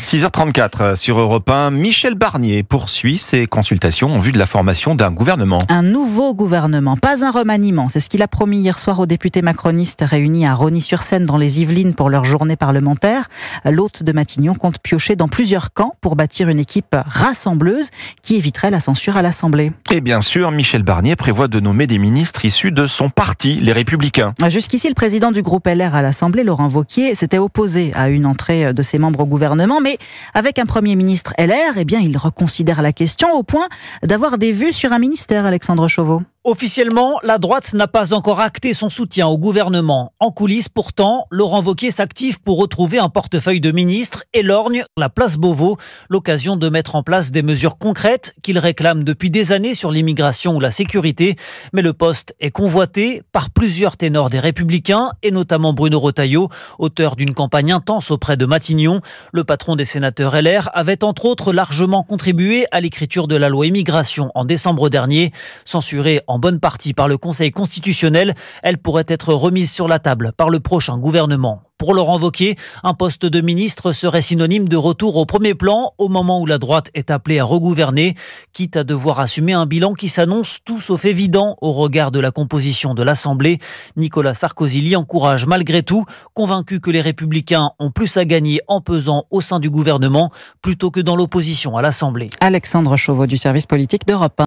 6h34 euh, sur Europe 1, Michel Barnier poursuit ses consultations en vue de la formation d'un gouvernement. Un nouveau gouvernement, pas un remaniement. C'est ce qu'il a promis hier soir aux députés macronistes réunis à Rony-sur-Seine dans les Yvelines pour leur journée parlementaire. L'hôte de Matignon compte piocher dans plusieurs camps pour bâtir une équipe rassembleuse qui éviterait la censure à l'Assemblée. Et bien sûr, Michel Barnier prévoit de nommer des ministres issus de son parti, les Républicains. Jusqu'ici, le président du groupe LR à l'Assemblée, Laurent Vauquier, s'était opposé à une entrée de ses membres au gouvernement, mais avec un Premier ministre LR, eh bien, il reconsidère la question au point d'avoir des vues sur un ministère, Alexandre Chauveau. Officiellement, la droite n'a pas encore acté son soutien au gouvernement. En coulisses, pourtant, Laurent Vauquier s'active pour retrouver un portefeuille de ministre et lorgne la place Beauvau, l'occasion de mettre en place des mesures concrètes qu'il réclame depuis des années sur l'immigration ou la sécurité. Mais le poste est convoité par plusieurs ténors des Républicains et notamment Bruno Retailleau, auteur d'une campagne intense auprès de Matignon. Le patron des sénateurs LR avait entre autres largement contribué à l'écriture de la loi immigration en décembre dernier, censurée en en bonne partie par le Conseil constitutionnel, elle pourrait être remise sur la table par le prochain gouvernement. Pour Laurent Wauquiez, un poste de ministre serait synonyme de retour au premier plan au moment où la droite est appelée à regouverner, quitte à devoir assumer un bilan qui s'annonce tout sauf évident au regard de la composition de l'Assemblée. Nicolas Sarkozy l'y encourage malgré tout, convaincu que les républicains ont plus à gagner en pesant au sein du gouvernement plutôt que dans l'opposition à l'Assemblée. Alexandre Chauveau du service politique d'Europe.